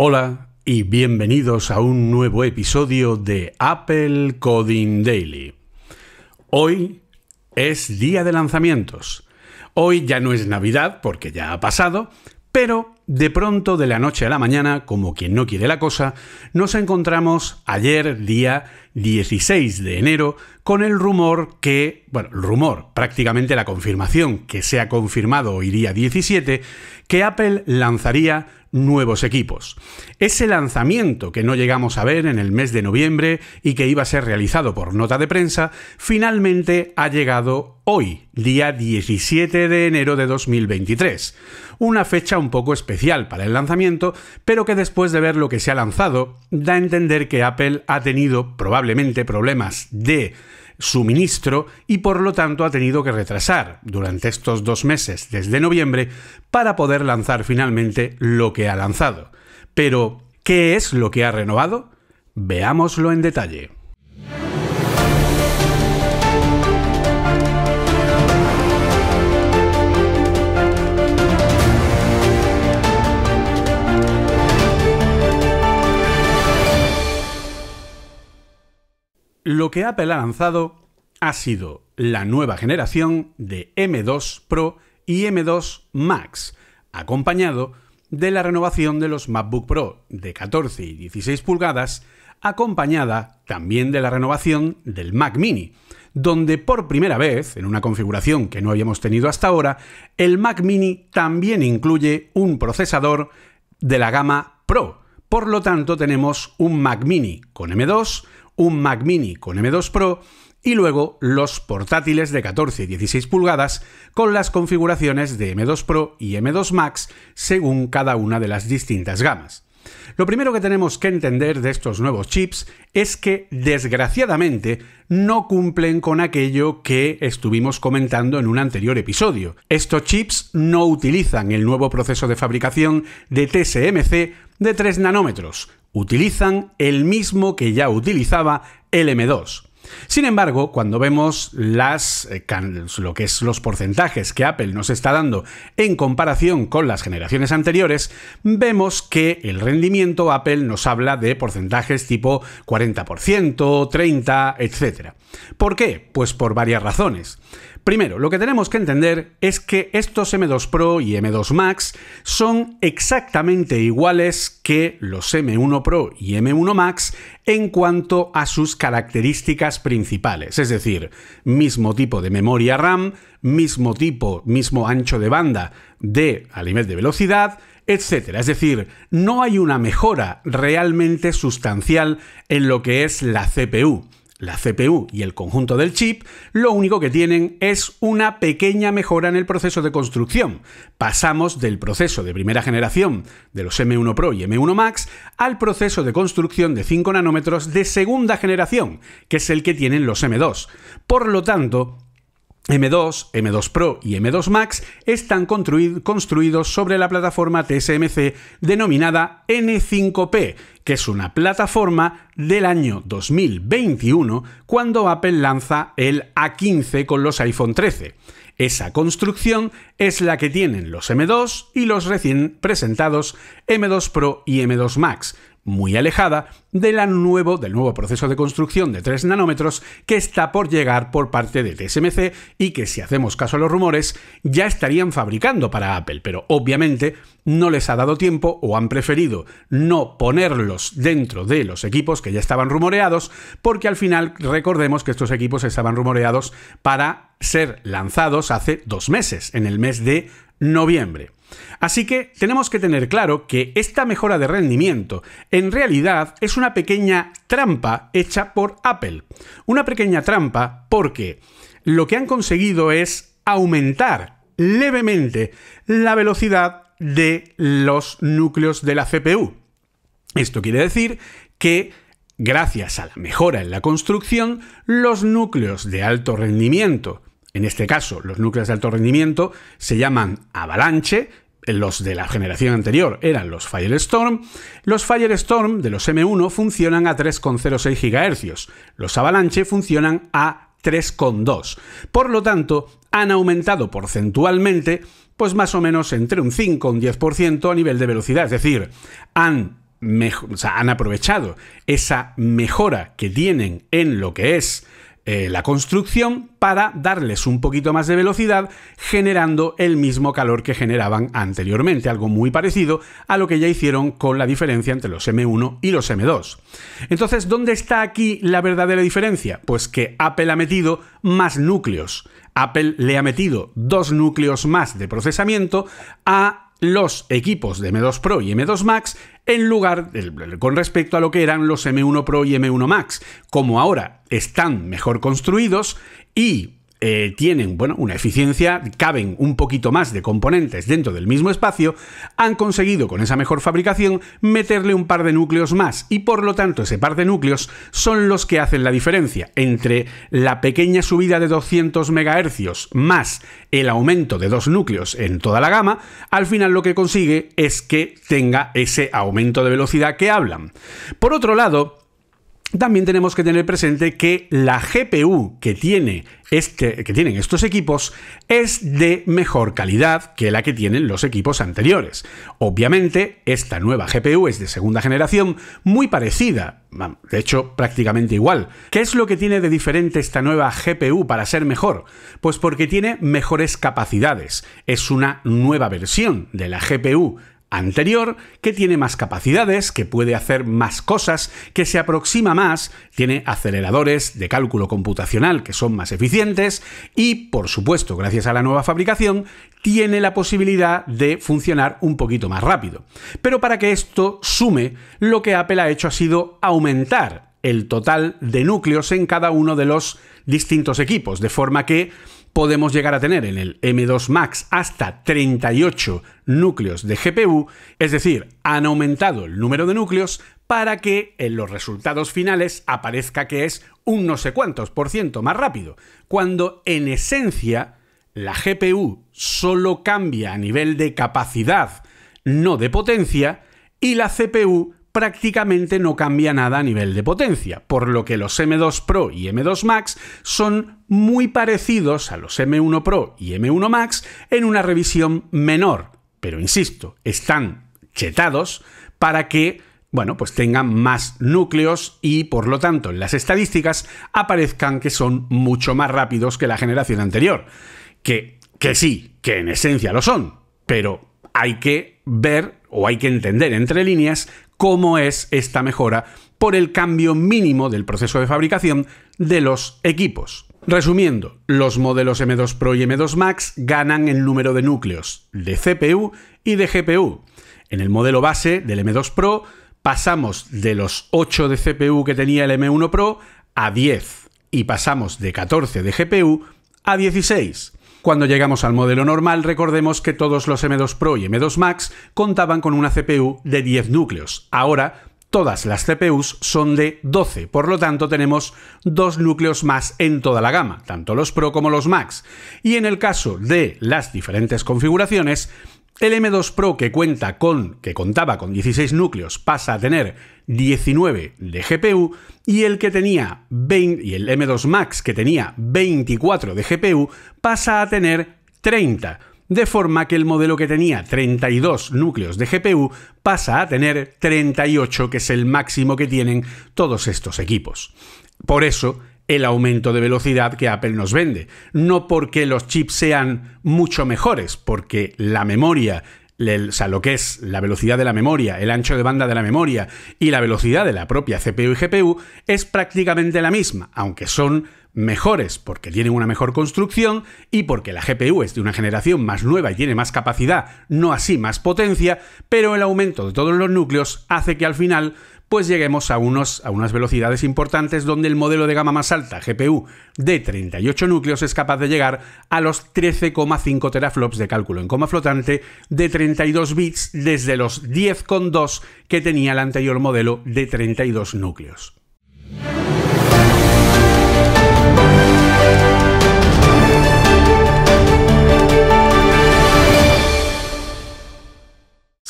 Hola y bienvenidos a un nuevo episodio de Apple Coding Daily. Hoy es día de lanzamientos. Hoy ya no es Navidad porque ya ha pasado, pero de pronto de la noche a la mañana, como quien no quiere la cosa, nos encontramos ayer día 16 de enero con el rumor que, bueno, rumor, prácticamente la confirmación que se ha confirmado hoy día 17, que Apple lanzaría nuevos equipos. Ese lanzamiento que no llegamos a ver en el mes de noviembre y que iba a ser realizado por nota de prensa, finalmente ha llegado hoy, día 17 de enero de 2023. Una fecha un poco especial para el lanzamiento, pero que después de ver lo que se ha lanzado, da a entender que Apple ha tenido probablemente problemas de suministro y por lo tanto ha tenido que retrasar durante estos dos meses desde noviembre para poder lanzar finalmente lo que ha lanzado. Pero, ¿qué es lo que ha renovado? Veámoslo en detalle. lo que Apple ha lanzado ha sido la nueva generación de M2 Pro y M2 Max, acompañado de la renovación de los MacBook Pro de 14 y 16 pulgadas, acompañada también de la renovación del Mac Mini, donde por primera vez, en una configuración que no habíamos tenido hasta ahora, el Mac Mini también incluye un procesador de la gama Pro. Por lo tanto, tenemos un Mac Mini con M2, un Mac mini con M2 Pro y luego los portátiles de 14 y 16 pulgadas con las configuraciones de M2 Pro y M2 Max según cada una de las distintas gamas. Lo primero que tenemos que entender de estos nuevos chips es que, desgraciadamente, no cumplen con aquello que estuvimos comentando en un anterior episodio. Estos chips no utilizan el nuevo proceso de fabricación de TSMC de 3 nanómetros, utilizan el mismo que ya utilizaba el M2. Sin embargo, cuando vemos las, eh, lo que es los porcentajes que Apple nos está dando en comparación con las generaciones anteriores, vemos que el rendimiento Apple nos habla de porcentajes tipo 40%, 30%, etc. ¿Por qué? Pues por varias razones. Primero, lo que tenemos que entender es que estos M2 Pro y M2 Max son exactamente iguales que los M1 Pro y M1 Max en cuanto a sus características principales, es decir, mismo tipo de memoria RAM, mismo tipo, mismo ancho de banda de a nivel de velocidad, etc. Es decir, no hay una mejora realmente sustancial en lo que es la CPU la CPU y el conjunto del chip, lo único que tienen es una pequeña mejora en el proceso de construcción. Pasamos del proceso de primera generación de los M1 Pro y M1 Max al proceso de construcción de 5 nanómetros de segunda generación, que es el que tienen los M2. Por lo tanto, M2, M2 Pro y M2 Max están construidos sobre la plataforma TSMC denominada N5P, que es una plataforma del año 2021 cuando Apple lanza el A15 con los iPhone 13. Esa construcción es la que tienen los M2 y los recién presentados M2 Pro y M2 Max, muy alejada nuevo, del nuevo proceso de construcción de 3 nanómetros que está por llegar por parte de TSMC y que, si hacemos caso a los rumores, ya estarían fabricando para Apple, pero obviamente no les ha dado tiempo o han preferido no ponerlos dentro de los equipos que ya estaban rumoreados, porque al final recordemos que estos equipos estaban rumoreados para ser lanzados hace dos meses, en el mes de noviembre. Así que tenemos que tener claro que esta mejora de rendimiento en realidad es una pequeña trampa hecha por Apple. Una pequeña trampa porque lo que han conseguido es aumentar levemente la velocidad de los núcleos de la CPU. Esto quiere decir que gracias a la mejora en la construcción, los núcleos de alto rendimiento en este caso, los núcleos de alto rendimiento se llaman avalanche los de la generación anterior eran los Firestorm, los Firestorm de los M1 funcionan a 3,06 GHz, los Avalanche funcionan a 3,2. Por lo tanto, han aumentado porcentualmente, pues más o menos entre un 5 y un 10% a nivel de velocidad, es decir, han, han aprovechado esa mejora que tienen en lo que es eh, la construcción para darles un poquito más de velocidad generando el mismo calor que generaban anteriormente, algo muy parecido a lo que ya hicieron con la diferencia entre los M1 y los M2. Entonces, ¿dónde está aquí la verdadera diferencia? Pues que Apple ha metido más núcleos. Apple le ha metido dos núcleos más de procesamiento a los equipos de M2 Pro y M2 Max en lugar con respecto a lo que eran los M1 Pro y M1 Max. Como ahora están mejor construidos y eh, tienen bueno, una eficiencia, caben un poquito más de componentes dentro del mismo espacio, han conseguido con esa mejor fabricación meterle un par de núcleos más y por lo tanto ese par de núcleos son los que hacen la diferencia entre la pequeña subida de 200 MHz más el aumento de dos núcleos en toda la gama, al final lo que consigue es que tenga ese aumento de velocidad que hablan. Por otro lado, también tenemos que tener presente que la GPU que, tiene este, que, tienen estos equipos es de mejor calidad que la que tienen los equipos anteriores. Obviamente, esta nueva GPU es de segunda generación, muy parecida, de hecho prácticamente igual. ¿Qué es lo que tiene de diferente esta nueva GPU para ser mejor? Pues porque tiene mejores capacidades. Es una nueva versión de la GPU anterior, que tiene más capacidades, que puede hacer más cosas, que se aproxima más, tiene aceleradores de cálculo computacional que son más eficientes y, por supuesto, gracias a la nueva fabricación, tiene la posibilidad de funcionar un poquito más rápido. Pero para que esto sume, lo que Apple ha hecho ha sido aumentar el total de núcleos en cada uno de los distintos equipos, de forma que podemos llegar a tener en el M2 Max hasta 38 núcleos de GPU, es decir, han aumentado el número de núcleos para que en los resultados finales aparezca que es un no sé cuántos por ciento más rápido, cuando en esencia la GPU solo cambia a nivel de capacidad, no de potencia, y la CPU prácticamente no cambia nada a nivel de potencia, por lo que los M2 Pro y M2 Max son muy parecidos a los M1 Pro y M1 Max en una revisión menor, pero insisto, están chetados para que bueno, pues tengan más núcleos y por lo tanto en las estadísticas aparezcan que son mucho más rápidos que la generación anterior. Que, que sí, que en esencia lo son, pero hay que ver o hay que entender entre líneas cómo es esta mejora por el cambio mínimo del proceso de fabricación de los equipos. Resumiendo, los modelos M2 Pro y M2 Max ganan el número de núcleos, de CPU y de GPU. En el modelo base del M2 Pro pasamos de los 8 de CPU que tenía el M1 Pro a 10 y pasamos de 14 de GPU a 16. Cuando llegamos al modelo normal, recordemos que todos los M2 Pro y M2 Max contaban con una CPU de 10 núcleos. Ahora Todas las CPUs son de 12, por lo tanto tenemos dos núcleos más en toda la gama, tanto los Pro como los Max. Y en el caso de las diferentes configuraciones, el M2 Pro que cuenta con, que contaba con 16 núcleos pasa a tener 19 de GPU y el que tenía y el M2 Max que tenía 24 de GPU pasa a tener 30 de forma que el modelo que tenía 32 núcleos de GPU pasa a tener 38, que es el máximo que tienen todos estos equipos. Por eso, el aumento de velocidad que Apple nos vende, no porque los chips sean mucho mejores, porque la memoria o sea, lo que es la velocidad de la memoria, el ancho de banda de la memoria y la velocidad de la propia CPU y GPU es prácticamente la misma, aunque son mejores porque tienen una mejor construcción y porque la GPU es de una generación más nueva y tiene más capacidad, no así más potencia, pero el aumento de todos los núcleos hace que al final pues lleguemos a, a unas velocidades importantes donde el modelo de gama más alta, GPU, de 38 núcleos es capaz de llegar a los 13,5 teraflops de cálculo en coma flotante de 32 bits desde los 10,2 que tenía el anterior modelo de 32 núcleos.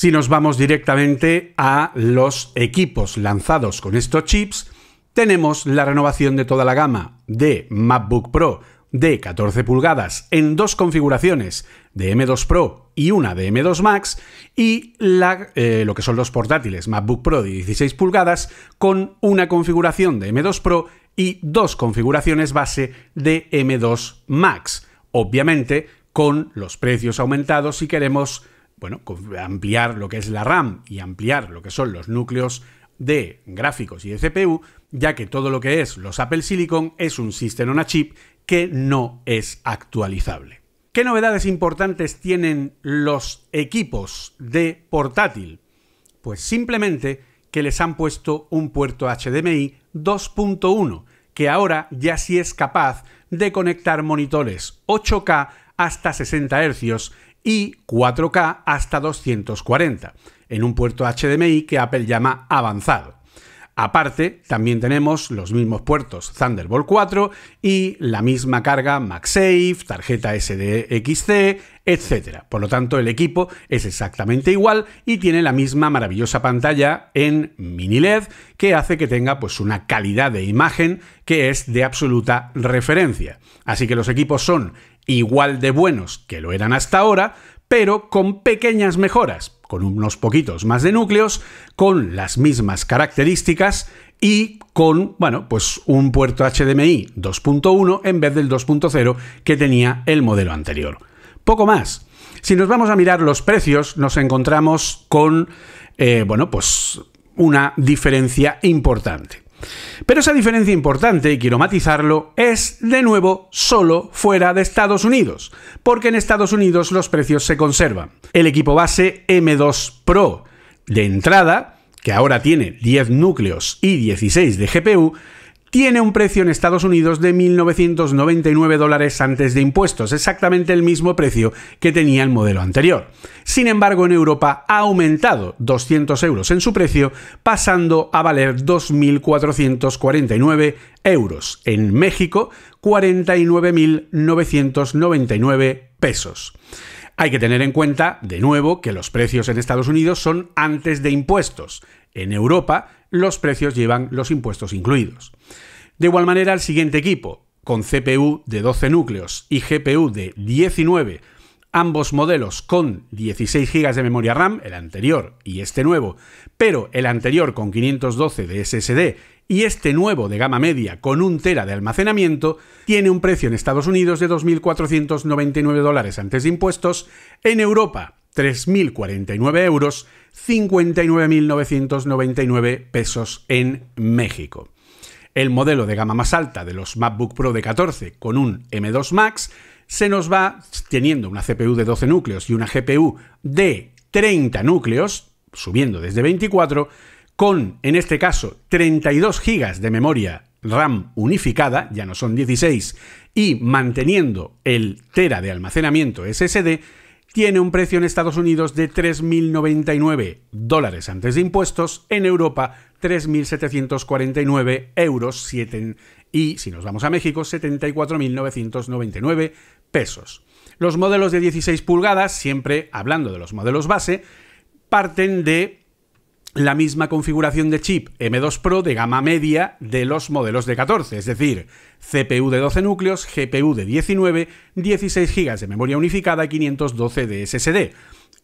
Si nos vamos directamente a los equipos lanzados con estos chips, tenemos la renovación de toda la gama de MacBook Pro de 14 pulgadas en dos configuraciones de M2 Pro y una de M2 Max y eh, lo que son los portátiles MacBook Pro de 16 pulgadas con una configuración de M2 Pro y dos configuraciones base de M2 Max. Obviamente con los precios aumentados si queremos bueno, ampliar lo que es la RAM y ampliar lo que son los núcleos de gráficos y de CPU, ya que todo lo que es los Apple Silicon es un sistema on a Chip que no es actualizable. ¿Qué novedades importantes tienen los equipos de portátil? Pues simplemente que les han puesto un puerto HDMI 2.1, que ahora ya sí es capaz de conectar monitores 8K hasta 60 Hz y 4K hasta 240, en un puerto HDMI que Apple llama avanzado. Aparte, también tenemos los mismos puertos Thunderbolt 4 y la misma carga MagSafe, tarjeta SDXC, etc. Por lo tanto, el equipo es exactamente igual y tiene la misma maravillosa pantalla en mini LED que hace que tenga pues, una calidad de imagen que es de absoluta referencia. Así que los equipos son igual de buenos que lo eran hasta ahora, pero con pequeñas mejoras, con unos poquitos más de núcleos, con las mismas características y con, bueno, pues un puerto HDMI 2.1 en vez del 2.0 que tenía el modelo anterior. Poco más. Si nos vamos a mirar los precios, nos encontramos con, eh, bueno, pues una diferencia importante. Pero esa diferencia importante, y quiero matizarlo, es, de nuevo, solo fuera de Estados Unidos, porque en Estados Unidos los precios se conservan. El equipo base M2 Pro de entrada, que ahora tiene 10 núcleos y 16 de GPU, tiene un precio en Estados Unidos de 1.999 dólares antes de impuestos, exactamente el mismo precio que tenía el modelo anterior. Sin embargo, en Europa ha aumentado 200 euros en su precio, pasando a valer 2.449 euros. En México, 49.999 pesos. Hay que tener en cuenta, de nuevo, que los precios en Estados Unidos son antes de impuestos. En Europa, los precios llevan los impuestos incluidos. De igual manera, el siguiente equipo, con CPU de 12 núcleos y GPU de 19, ambos modelos con 16 GB de memoria RAM, el anterior y este nuevo, pero el anterior con 512 de SSD y este nuevo de gama media con un tera de almacenamiento, tiene un precio en Estados Unidos de 2.499 dólares antes de impuestos, en Europa 3.049 euros 59.999 pesos en México. El modelo de gama más alta de los MacBook Pro de 14 con un M2 Max se nos va teniendo una CPU de 12 núcleos y una GPU de 30 núcleos, subiendo desde 24, con, en este caso, 32 GB de memoria RAM unificada, ya no son 16, y manteniendo el Tera de almacenamiento SSD, tiene un precio en Estados Unidos de 3.099 dólares antes de impuestos, en Europa 3.749 euros 7, y, si nos vamos a México, 74.999 pesos. Los modelos de 16 pulgadas, siempre hablando de los modelos base, parten de la misma configuración de chip M2 Pro de gama media de los modelos de 14, es decir, CPU de 12 núcleos, GPU de 19, 16 GB de memoria unificada y 512 de SSD.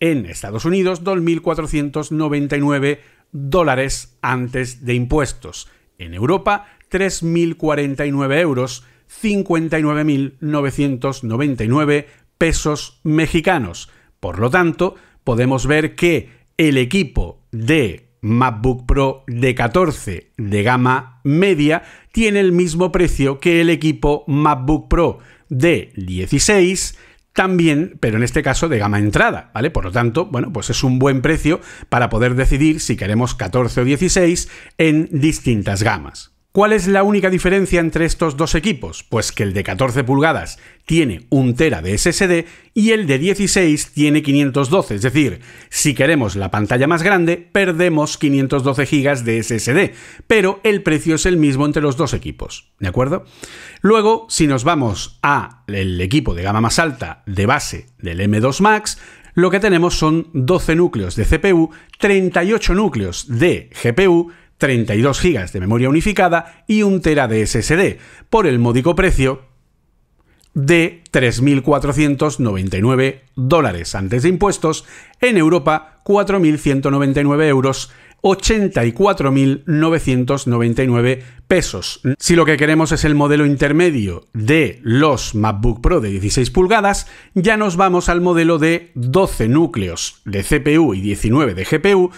En Estados Unidos, 2.499 dólares antes de impuestos. En Europa, 3.049 euros, 59.999 pesos mexicanos. Por lo tanto, podemos ver que el equipo de MacBook Pro de 14 de gama media tiene el mismo precio que el equipo MacBook Pro de 16 también, pero en este caso de gama entrada, ¿vale? Por lo tanto, bueno, pues es un buen precio para poder decidir si queremos 14 o 16 en distintas gamas. ¿Cuál es la única diferencia entre estos dos equipos? Pues que el de 14 pulgadas tiene un tera de SSD y el de 16 tiene 512, es decir, si queremos la pantalla más grande, perdemos 512 GB de SSD, pero el precio es el mismo entre los dos equipos, ¿de acuerdo? Luego, si nos vamos a el equipo de gama más alta de base del M2 Max, lo que tenemos son 12 núcleos de CPU, 38 núcleos de GPU, 32 GB de memoria unificada y 1 tera de SSD, por el módico precio de 3.499 dólares antes de impuestos, en Europa 4.199 euros 84.999 pesos. Si lo que queremos es el modelo intermedio de los MacBook Pro de 16 pulgadas, ya nos vamos al modelo de 12 núcleos de CPU y 19 de GPU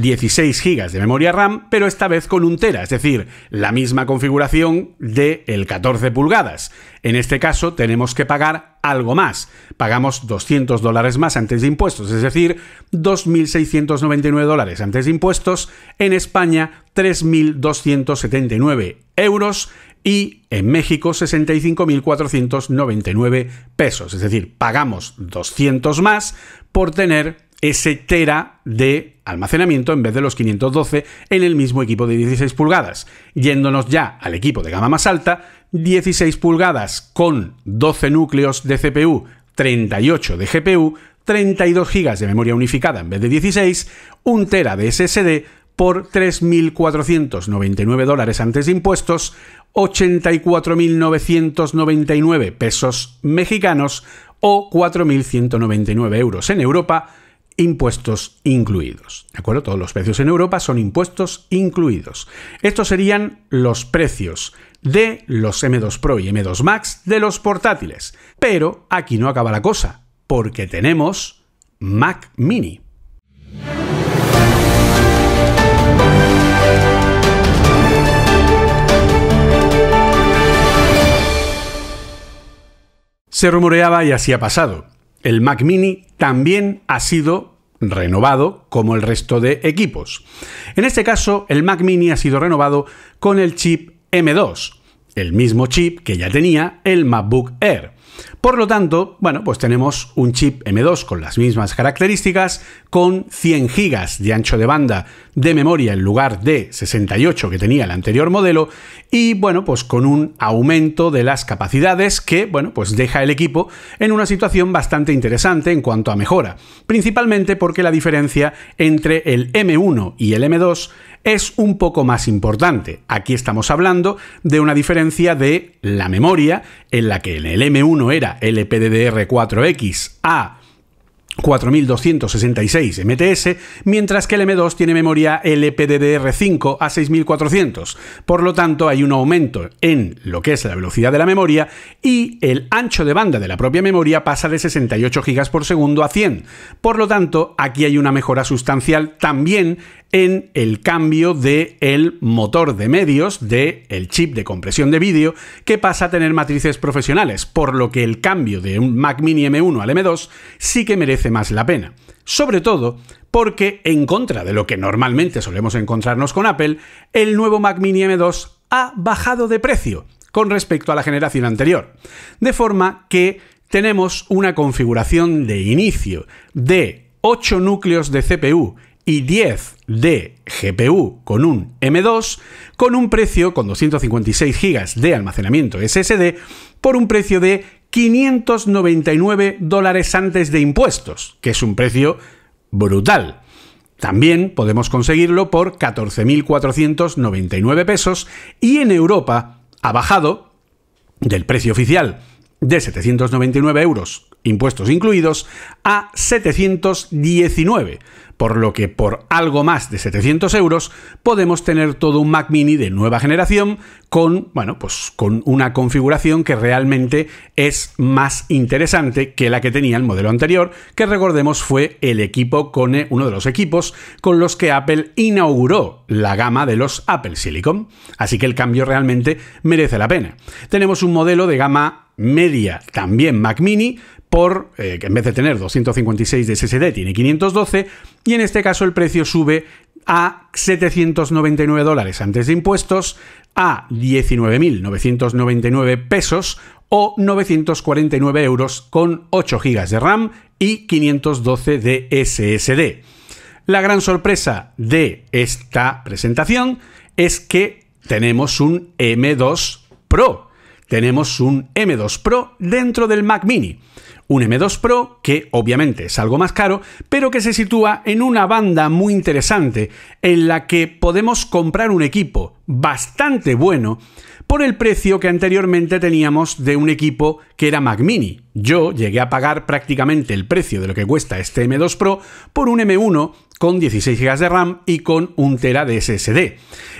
16 GB de memoria RAM, pero esta vez con un Tera, es decir, la misma configuración del el 14 pulgadas. En este caso tenemos que pagar algo más. Pagamos 200 dólares más antes de impuestos, es decir, 2.699 dólares antes de impuestos. En España, 3.279 euros y en México 65.499 pesos. Es decir, pagamos 200 más por tener ese tera de almacenamiento en vez de los 512 en el mismo equipo de 16 pulgadas. Yéndonos ya al equipo de gama más alta, 16 pulgadas con 12 núcleos de CPU, 38 de GPU, 32 GB de memoria unificada en vez de 16, 1 tera de SSD por 3.499 dólares antes de impuestos, 84.999 pesos mexicanos o 4.199 euros en Europa, impuestos incluidos. ¿De acuerdo? Todos los precios en Europa son impuestos incluidos. Estos serían los precios de los M2 Pro y M2 Max de los portátiles. Pero aquí no acaba la cosa, porque tenemos Mac Mini. Se rumoreaba y así ha pasado. El Mac Mini también ha sido renovado como el resto de equipos. En este caso, el Mac Mini ha sido renovado con el chip M2, el mismo chip que ya tenía el MacBook Air. Por lo tanto, bueno, pues tenemos un chip M2 con las mismas características, con 100 GB de ancho de banda de memoria en lugar de 68 que tenía el anterior modelo y bueno, pues con un aumento de las capacidades que, bueno, pues deja el equipo en una situación bastante interesante en cuanto a mejora, principalmente porque la diferencia entre el M1 y el M2 es un poco más importante. Aquí estamos hablando de una diferencia de la memoria en la que en el M1 era LPDDR4X a 4266 MTS, mientras que el M2 tiene memoria LPDDR5 a 6400. Por lo tanto, hay un aumento en lo que es la velocidad de la memoria y el ancho de banda de la propia memoria pasa de 68 GB por segundo a 100. Por lo tanto, aquí hay una mejora sustancial también en el cambio del el motor de medios del chip de compresión de vídeo que pasa a tener matrices profesionales, por lo que el cambio de un Mac Mini M1 al M2 sí que merece más la pena. Sobre todo porque, en contra de lo que normalmente solemos encontrarnos con Apple, el nuevo Mac Mini M2 ha bajado de precio con respecto a la generación anterior. De forma que tenemos una configuración de inicio de 8 núcleos de CPU y 10 de GPU con un M2, con un precio con 256 GB de almacenamiento SSD, por un precio de 599 dólares antes de impuestos, que es un precio brutal. También podemos conseguirlo por 14.499 pesos y en Europa ha bajado del precio oficial de 799 euros, impuestos incluidos, a 719, por lo que por algo más de 700 euros podemos tener todo un Mac mini de nueva generación con, bueno, pues con una configuración que realmente es más interesante que la que tenía el modelo anterior, que recordemos fue el equipo con uno de los equipos con los que Apple inauguró la gama de los Apple Silicon. Así que el cambio realmente merece la pena. Tenemos un modelo de gama media también Mac mini por, eh, que en vez de tener 256 de SSD tiene 512 y en este caso el precio sube a 799 dólares antes de impuestos, a 19.999 pesos o 949 euros con 8 GB de RAM y 512 de SSD. La gran sorpresa de esta presentación es que tenemos un M2 Pro tenemos un M2 Pro dentro del Mac mini. Un M2 Pro que obviamente es algo más caro, pero que se sitúa en una banda muy interesante en la que podemos comprar un equipo bastante bueno por el precio que anteriormente teníamos de un equipo que era Mac Mini. Yo llegué a pagar prácticamente el precio de lo que cuesta este M2 Pro por un M1 con 16 GB de RAM y con un tera de SSD.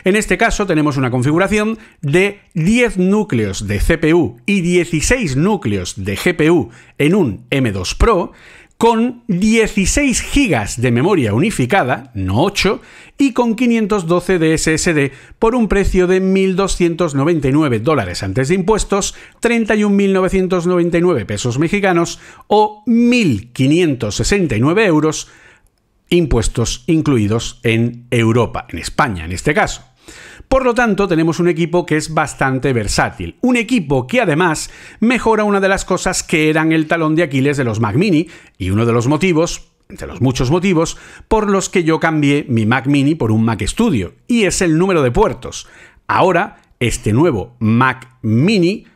En este caso tenemos una configuración de 10 núcleos de CPU y 16 núcleos de GPU en un M2 Pro con 16 GB de memoria unificada, no 8, y con 512 de SSD por un precio de 1.299 dólares antes de impuestos, 31.999 pesos mexicanos o 1.569 euros impuestos incluidos en Europa, en España en este caso. Por lo tanto, tenemos un equipo que es bastante versátil. Un equipo que además mejora una de las cosas que eran el talón de Aquiles de los Mac Mini y uno de los motivos entre los muchos motivos por los que yo cambié mi Mac mini por un Mac Studio, y es el número de puertos. Ahora, este nuevo Mac mini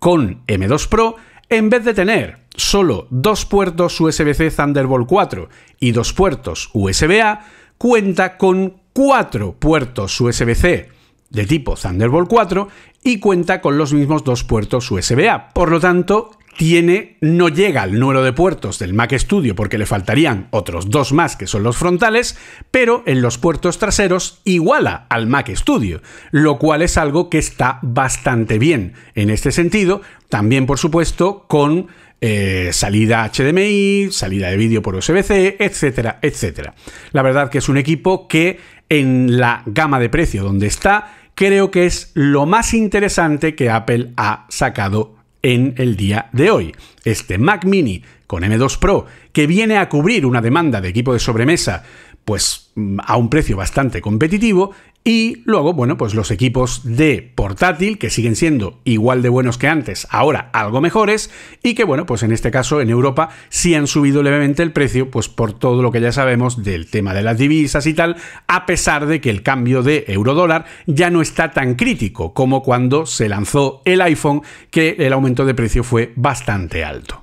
con M2 Pro, en vez de tener solo dos puertos USB-C Thunderbolt 4 y dos puertos USB-A, cuenta con cuatro puertos USB-C de tipo Thunderbolt 4 y cuenta con los mismos dos puertos USB-A. Por lo tanto, tiene, no llega al número de puertos del Mac Studio porque le faltarían otros dos más que son los frontales, pero en los puertos traseros iguala al Mac Studio, lo cual es algo que está bastante bien en este sentido, también por supuesto con eh, salida HDMI, salida de vídeo por USB-C, etcétera, etcétera. La verdad que es un equipo que en la gama de precio donde está, creo que es lo más interesante que Apple ha sacado en el día de hoy. Este Mac mini con M2 Pro, que viene a cubrir una demanda de equipo de sobremesa, pues mm, a un precio bastante competitivo, y luego, bueno, pues los equipos de portátil, que siguen siendo igual de buenos que antes, ahora algo mejores, y que, bueno, pues en este caso en Europa sí han subido levemente el precio, pues por todo lo que ya sabemos del tema de las divisas y tal, a pesar de que el cambio de euro-dólar ya no está tan crítico como cuando se lanzó el iPhone, que el aumento de precio fue bastante alto.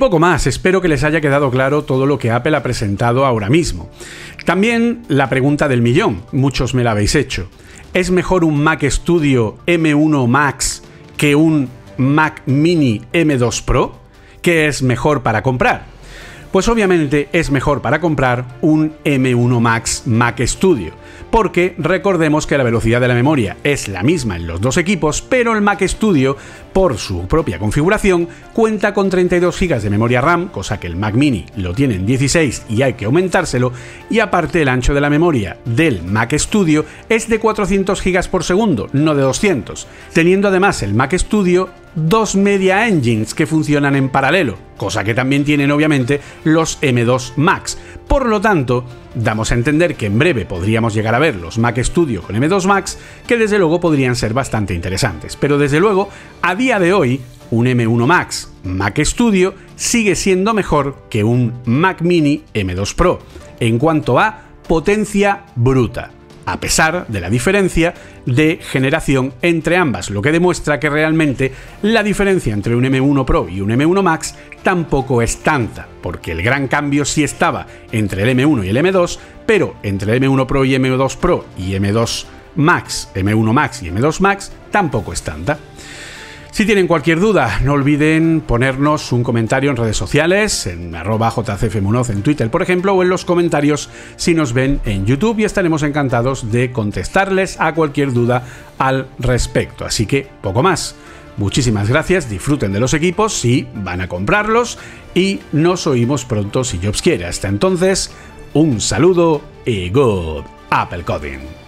poco más, espero que les haya quedado claro todo lo que Apple ha presentado ahora mismo. También la pregunta del millón, muchos me la habéis hecho. ¿Es mejor un Mac Studio M1 Max que un Mac Mini M2 Pro? ¿Qué es mejor para comprar? Pues obviamente es mejor para comprar un M1 Max Mac Studio porque recordemos que la velocidad de la memoria es la misma en los dos equipos, pero el Mac Studio, por su propia configuración, cuenta con 32 GB de memoria RAM, cosa que el Mac Mini lo tiene en 16 y hay que aumentárselo, y aparte el ancho de la memoria del Mac Studio es de 400 GB por segundo, no de 200, teniendo además el Mac Studio dos media engines que funcionan en paralelo, cosa que también tienen obviamente los M2 Max, por lo tanto, damos a entender que en breve podríamos llegar a ver los Mac Studio con M2 Max, que desde luego podrían ser bastante interesantes. Pero desde luego, a día de hoy, un M1 Max Mac Studio sigue siendo mejor que un Mac Mini M2 Pro en cuanto a potencia bruta a pesar de la diferencia de generación entre ambas, lo que demuestra que realmente la diferencia entre un M1 Pro y un M1 Max tampoco es tanta, porque el gran cambio sí estaba entre el M1 y el M2, pero entre el M1 Pro y M2 Pro y M2 Max, M1 Max y M2 Max tampoco es tanta. Si tienen cualquier duda, no olviden ponernos un comentario en redes sociales, en arroba jcfmunoz en Twitter, por ejemplo, o en los comentarios si nos ven en YouTube y estaremos encantados de contestarles a cualquier duda al respecto. Así que poco más. Muchísimas gracias, disfruten de los equipos si van a comprarlos y nos oímos pronto si Jobs quiere. Hasta entonces, un saludo y good Apple Coding.